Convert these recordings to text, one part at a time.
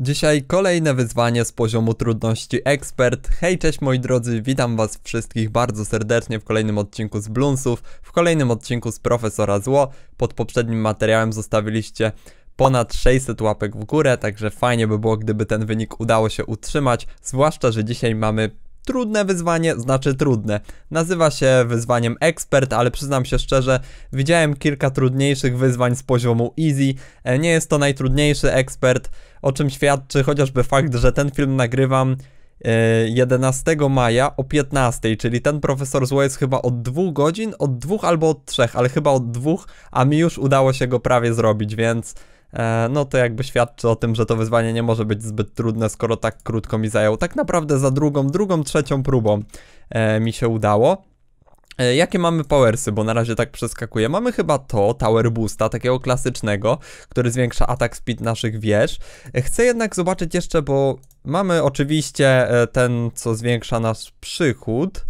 Dzisiaj kolejne wyzwanie z poziomu trudności ekspert. Hej, cześć moi drodzy, witam was wszystkich bardzo serdecznie w kolejnym odcinku z Blunsów, w kolejnym odcinku z Profesora Zło. Pod poprzednim materiałem zostawiliście ponad 600 łapek w górę, także fajnie by było, gdyby ten wynik udało się utrzymać, zwłaszcza, że dzisiaj mamy Trudne wyzwanie znaczy trudne. Nazywa się wyzwaniem ekspert, ale przyznam się szczerze, widziałem kilka trudniejszych wyzwań z poziomu easy. E, nie jest to najtrudniejszy ekspert, o czym świadczy chociażby fakt, że ten film nagrywam 11 e, maja o 15, czyli ten profesor zło jest chyba od dwóch godzin, od dwóch albo od trzech, ale chyba od dwóch, a mi już udało się go prawie zrobić, więc E, no to jakby świadczy o tym, że to wyzwanie nie może być zbyt trudne, skoro tak krótko mi zajął. Tak naprawdę za drugą, drugą, trzecią próbą e, mi się udało. E, jakie mamy powersy, bo na razie tak przeskakuje? Mamy chyba to, Tower Boosta, takiego klasycznego, który zwiększa atak speed naszych wież. Chcę jednak zobaczyć jeszcze, bo mamy oczywiście ten, co zwiększa nasz przychód.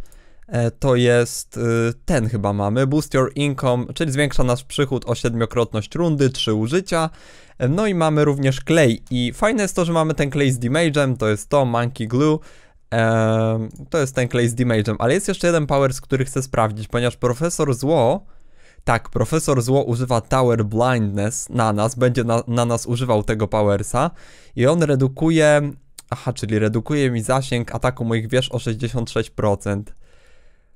E, to jest y, ten chyba mamy, Boost Your Income, czyli zwiększa nasz przychód o siedmiokrotność rundy, trzy użycia. E, no i mamy również klej i fajne jest to, że mamy ten klej z damage'em, to jest to, Monkey Glue. E, to jest ten klej z damage'em, ale jest jeszcze jeden power, z który chcę sprawdzić, ponieważ Profesor Zło, tak, Profesor Zło używa Tower Blindness na nas, będzie na, na nas używał tego powersa i on redukuje, aha, czyli redukuje mi zasięg ataku moich wież o 66%.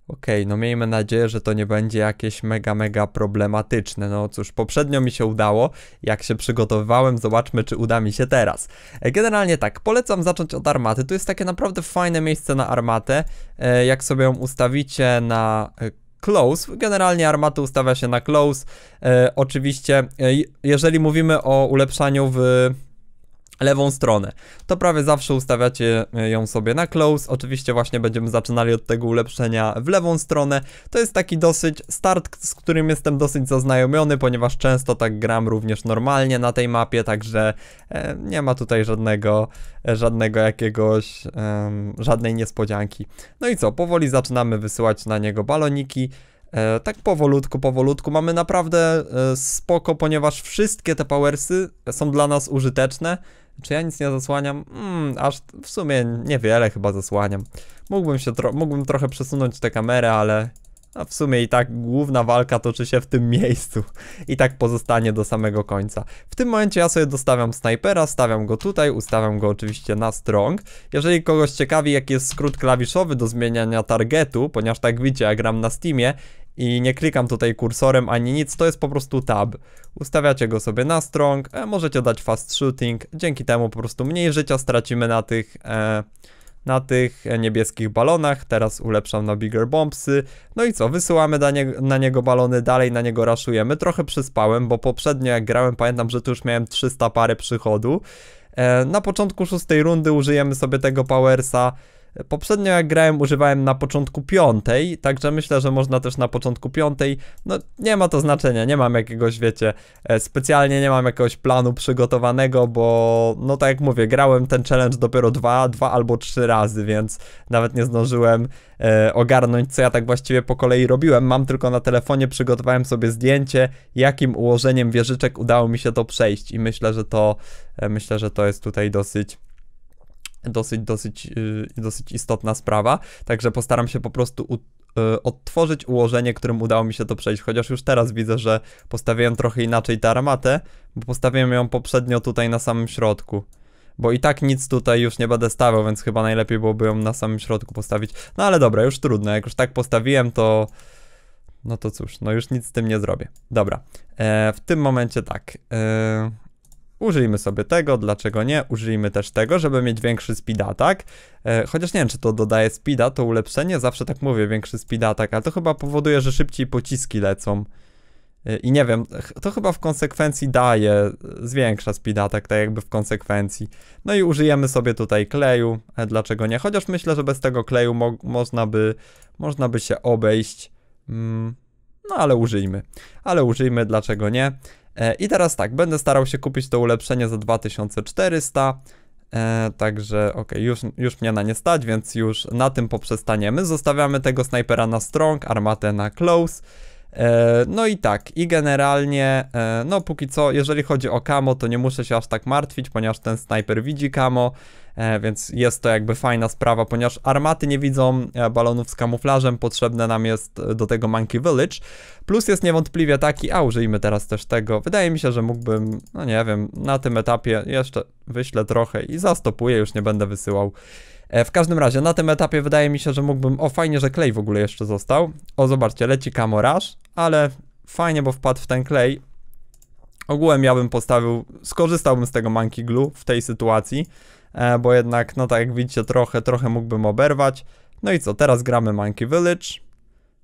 Okej, okay, no miejmy nadzieję, że to nie będzie jakieś mega, mega problematyczne. No cóż, poprzednio mi się udało, jak się przygotowywałem, zobaczmy czy uda mi się teraz. E, generalnie tak, polecam zacząć od armaty. To jest takie naprawdę fajne miejsce na armatę. E, jak sobie ją ustawicie na e, close. Generalnie armaty ustawia się na close. oczywiście, jeżeli mówimy o ulepszaniu w lewą stronę. To prawie zawsze ustawiacie e, ją sobie na close. Oczywiście właśnie będziemy zaczynali od tego ulepszenia w lewą stronę. To jest taki dosyć start, z którym jestem dosyć zaznajomiony, ponieważ często tak gram również normalnie na tej mapie, także e, nie ma tutaj żadnego, e, żadnego jakiegoś, żadnej niespodzianki. No i co, powoli zaczynamy wysyłać na niego baloniki. E, tak powolutku, powolutku. Mamy naprawdę e, spoko, ponieważ wszystkie te powersy są dla nas użyteczne. Czy ja nic nie zasłaniam? Mm, aż w sumie niewiele chyba zasłaniam. Mógłbym się tro mógłbym trochę przesunąć tę kamerę, ale a w sumie i tak główna walka toczy się w tym miejscu i tak pozostanie do samego końca. W tym momencie ja sobie dostawiam snajpera, stawiam go tutaj, ustawiam go oczywiście na strong. Jeżeli kogoś ciekawi jaki jest skrót klawiszowy do zmieniania targetu, ponieważ tak widzicie ja gram na Steamie i nie klikam tutaj kursorem ani nic, to jest po prostu tab. Ustawiacie go sobie na strong, e, możecie dać fast shooting, dzięki temu po prostu mniej życia stracimy na tych... E, na tych e, niebieskich balonach, teraz ulepszam na Bigger Bombsy, no i co, wysyłamy na, nie na niego balony, dalej na niego raszujemy, trochę przyspałem, bo poprzednio jak grałem pamiętam, że tu już miałem 300 parę przychodu, e, na początku szóstej rundy użyjemy sobie tego Powersa, Poprzednio jak grałem używałem na początku piątej, także myślę, że można też na początku piątej. No nie ma to znaczenia, nie mam jakiegoś, wiecie, e, specjalnie nie mam jakiegoś planu przygotowanego, bo no tak jak mówię, grałem ten challenge dopiero dwa, dwa albo trzy razy, więc nawet nie zdążyłem e, ogarnąć, co ja tak właściwie po kolei robiłem. Mam tylko na telefonie, przygotowałem sobie zdjęcie, jakim ułożeniem wieżyczek udało mi się to przejść i myślę, że to, e, myślę, że to jest tutaj dosyć dosyć, dosyć, y, dosyć istotna sprawa, także postaram się po prostu y, odtworzyć ułożenie, którym udało mi się to przejść, chociaż już teraz widzę, że postawiłem trochę inaczej tę armatę, bo postawiłem ją poprzednio tutaj na samym środku. Bo i tak nic tutaj już nie będę stawiał, więc chyba najlepiej byłoby ją na samym środku postawić. No ale dobra, już trudno, jak już tak postawiłem, to... No to cóż, no już nic z tym nie zrobię. Dobra, e, w tym momencie tak. E... Użyjmy sobie tego, dlaczego nie? Użyjmy też tego, żeby mieć większy speed attack. E, chociaż nie wiem, czy to dodaje speeda, to ulepszenie, zawsze tak mówię, większy speed attack, ale to chyba powoduje, że szybciej pociski lecą. E, I nie wiem, to chyba w konsekwencji daje, e, zwiększa speed attack, tak jakby w konsekwencji. No i użyjemy sobie tutaj kleju, e, dlaczego nie? Chociaż myślę, że bez tego kleju mo można, by, można by się obejść. Mm, no ale użyjmy. Ale użyjmy, dlaczego nie? E, I teraz tak, będę starał się kupić to ulepszenie za 2400. E, także okej, już, już mnie na nie stać, więc już na tym poprzestaniemy. Zostawiamy tego snajpera na strong, armatę na close. E, no i tak, i generalnie, e, no póki co, jeżeli chodzi o kamo, to nie muszę się aż tak martwić, ponieważ ten snajper widzi kamo. E, więc jest to jakby fajna sprawa, ponieważ armaty nie widzą e, balonów z kamuflażem, potrzebne nam jest e, do tego Monkey Village. Plus jest niewątpliwie taki, a użyjmy teraz też tego, wydaje mi się, że mógłbym, no nie wiem, na tym etapie jeszcze wyślę trochę i zastopuję, już nie będę wysyłał. W każdym razie na tym etapie wydaje mi się, że mógłbym, o fajnie, że klej w ogóle jeszcze został. O zobaczcie, leci kamoraż, ale fajnie, bo wpadł w ten klej. Ogółem ja bym postawił, skorzystałbym z tego monkey glue w tej sytuacji. E, bo jednak, no tak jak widzicie, trochę, trochę mógłbym oberwać. No i co, teraz gramy Monkey Village.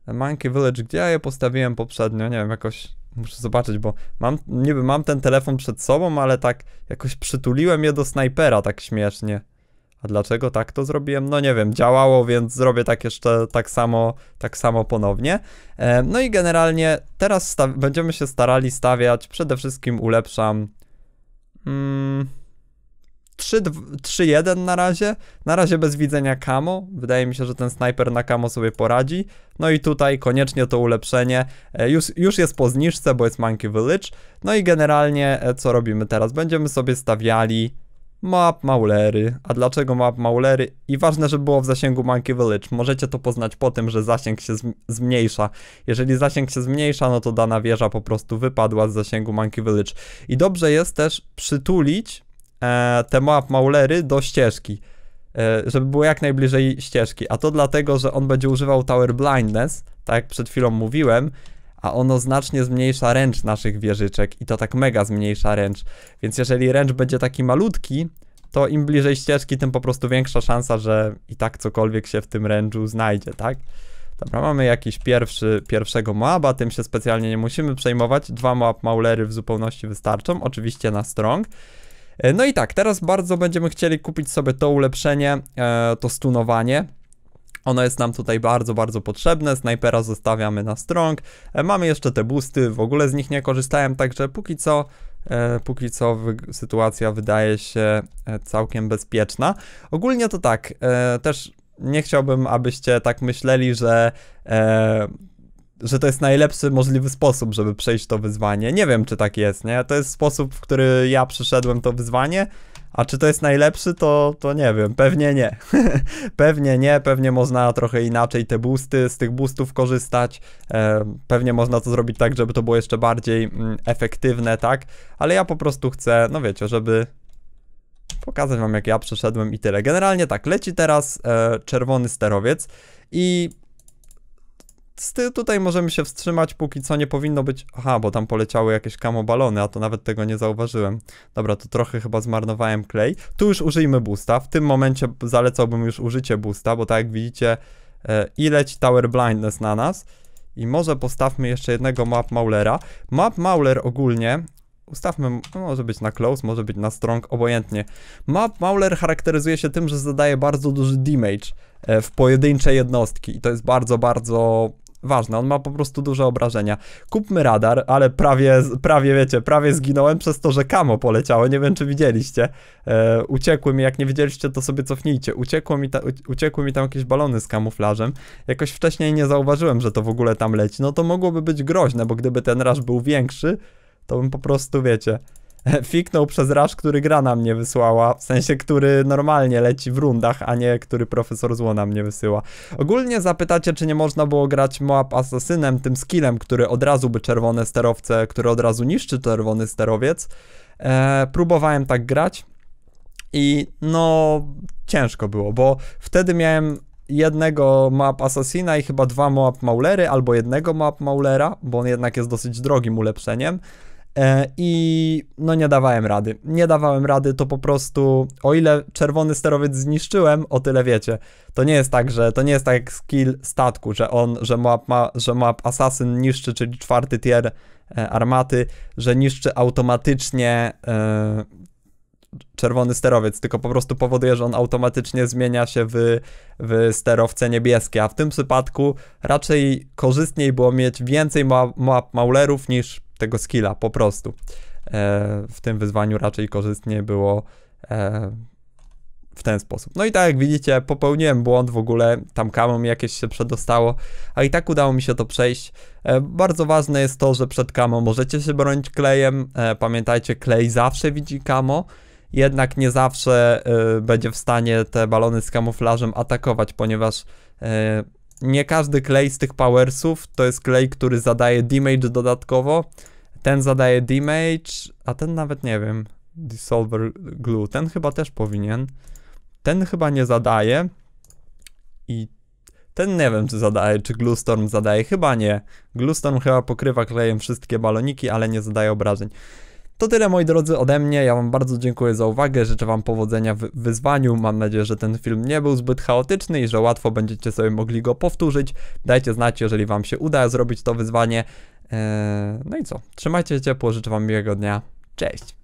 Monkey Village, gdzie ja je postawiłem poprzednio, nie wiem, jakoś muszę zobaczyć, bo mam, niby mam ten telefon przed sobą, ale tak jakoś przytuliłem je do snajpera tak śmiesznie. A dlaczego tak to zrobiłem? No nie wiem, działało, więc zrobię tak jeszcze tak samo, tak samo ponownie. E, no i generalnie teraz będziemy się starali stawiać, przede wszystkim ulepszam... Mm, 3-1 na razie. Na razie bez widzenia Kamo. Wydaje mi się, że ten snajper na Kamo sobie poradzi. No i tutaj koniecznie to ulepszenie. E, już, już jest po zniżce, bo jest Monkey Village. No i generalnie e, co robimy teraz? Będziemy sobie stawiali map Maulery. A dlaczego map Maulery? I ważne, żeby było w zasięgu Monkey Village. Możecie to poznać po tym, że zasięg się zmniejsza. Jeżeli zasięg się zmniejsza, no to dana wieża po prostu wypadła z zasięgu Monkey Village. I dobrze jest też przytulić E, te map maulery do ścieżki, e, żeby było jak najbliżej ścieżki. A to dlatego, że on będzie używał Tower Blindness, tak jak przed chwilą mówiłem, a ono znacznie zmniejsza ręcz naszych wieżyczek i to tak mega zmniejsza ręcz. Więc jeżeli ręcz będzie taki malutki, to im bliżej ścieżki, tym po prostu większa szansa, że i tak cokolwiek się w tym ręczu znajdzie, tak? Dobra, mamy jakiś pierwszy, pierwszego moaba, tym się specjalnie nie musimy przejmować. Dwa moab maulery w zupełności wystarczą, oczywiście na strong. E, no i tak, teraz bardzo będziemy chcieli kupić sobie to ulepszenie, e, to stunowanie. Ono jest nam tutaj bardzo, bardzo potrzebne. Snajpera zostawiamy na strong. E, mamy jeszcze te boosty, w ogóle z nich nie korzystałem, także póki co póki co sytuacja wydaje się całkiem bezpieczna. Ogólnie to tak, też nie chciałbym, abyście tak myśleli, że że to jest najlepszy możliwy sposób, żeby przejść to wyzwanie. Nie wiem, czy tak jest, nie? To jest sposób, w który ja przeszedłem to wyzwanie, a czy to jest najlepszy, to, to nie wiem, pewnie nie. pewnie nie, pewnie można trochę inaczej te boosty, z tych boostów korzystać. E, pewnie można to zrobić tak, żeby to było jeszcze bardziej mm, efektywne, tak? Ale ja po prostu chcę, no wiecie, żeby pokazać wam, jak ja przeszedłem i tyle. Generalnie tak, leci teraz e, czerwony sterowiec i ty, tutaj możemy się wstrzymać, póki co nie powinno być... Aha, bo tam poleciały jakieś kamobalony, a to nawet tego nie zauważyłem. Dobra, to trochę chyba zmarnowałem klej. Tu już użyjmy boosta. W tym momencie zalecałbym już użycie boosta, bo tak jak widzicie, e, i leci Tower Blindness na nas. I może postawmy jeszcze jednego Map Maulera. Map Mauler ogólnie ustawmy, no, może być na close, może być na strong, obojętnie. Map Mauler charakteryzuje się tym, że zadaje bardzo duży damage e, w pojedyncze jednostki i to jest bardzo, bardzo ważne, on ma po prostu duże obrażenia. Kupmy radar, ale prawie, prawie wiecie, prawie zginąłem przez to, że kamo poleciało, nie wiem czy widzieliście. E, uciekły mi, jak nie widzieliście to sobie cofnijcie, uciekło mi ta, uciekły mi tam jakieś balony z kamuflażem, jakoś wcześniej nie zauważyłem, że to w ogóle tam leci, no to mogłoby być groźne, bo gdyby ten raż był większy, to bym po prostu, wiecie, fiknął przez rasz, który gra na mnie wysłała, w sensie, który normalnie leci w rundach, a nie który profesor zło na mnie wysyła. Ogólnie zapytacie, czy nie można było grać Moab Assassinem, tym skillem, który od razu by czerwone sterowce, który od razu niszczy czerwony sterowiec. E, próbowałem tak grać i no ciężko było, bo wtedy miałem jednego Moab Assassina i chyba dwa Moab Maulery, albo jednego Moab Maulera, bo on jednak jest dosyć drogim ulepszeniem. E, I no nie dawałem rady. Nie dawałem rady, to po prostu o ile czerwony sterowiec zniszczyłem, o tyle wiecie. To nie jest tak, że to nie jest tak jak skill statku, że on, że map, ma, że map asasyn niszczy, czyli czwarty tier e, armaty, że niszczy automatycznie e, czerwony sterowiec, tylko po prostu powoduje, że on automatycznie zmienia się w, w sterowce niebieskie, a w tym przypadku raczej korzystniej było mieć więcej map, map maulerów niż tego skilla po prostu. E, w tym wyzwaniu raczej korzystnie było e, w ten sposób. No i tak jak widzicie, popełniłem błąd w ogóle, tam kamą jakieś się przedostało, a i tak udało mi się to przejść. E, bardzo ważne jest to, że przed kamą możecie się bronić klejem. E, pamiętajcie, klej zawsze widzi kamo, jednak nie zawsze e, będzie w stanie te balony z kamuflażem atakować, ponieważ e, nie każdy klej z tych powersów to jest klej, który zadaje damage dodatkowo. Ten zadaje damage, a ten nawet nie wiem. Dissolver glue. Ten chyba też powinien. Ten chyba nie zadaje. I ten nie wiem, czy zadaje, czy Gluestorm zadaje. Chyba nie. Gluestorm chyba pokrywa klejem wszystkie baloniki, ale nie zadaje obrażeń. To tyle moi drodzy ode mnie, ja wam bardzo dziękuję za uwagę, życzę wam powodzenia w wyzwaniu, mam nadzieję, że ten film nie był zbyt chaotyczny i że łatwo będziecie sobie mogli go powtórzyć. Dajcie znać, jeżeli wam się uda zrobić to wyzwanie. Eee, no i co, trzymajcie się ciepło, życzę wam miłego dnia, cześć!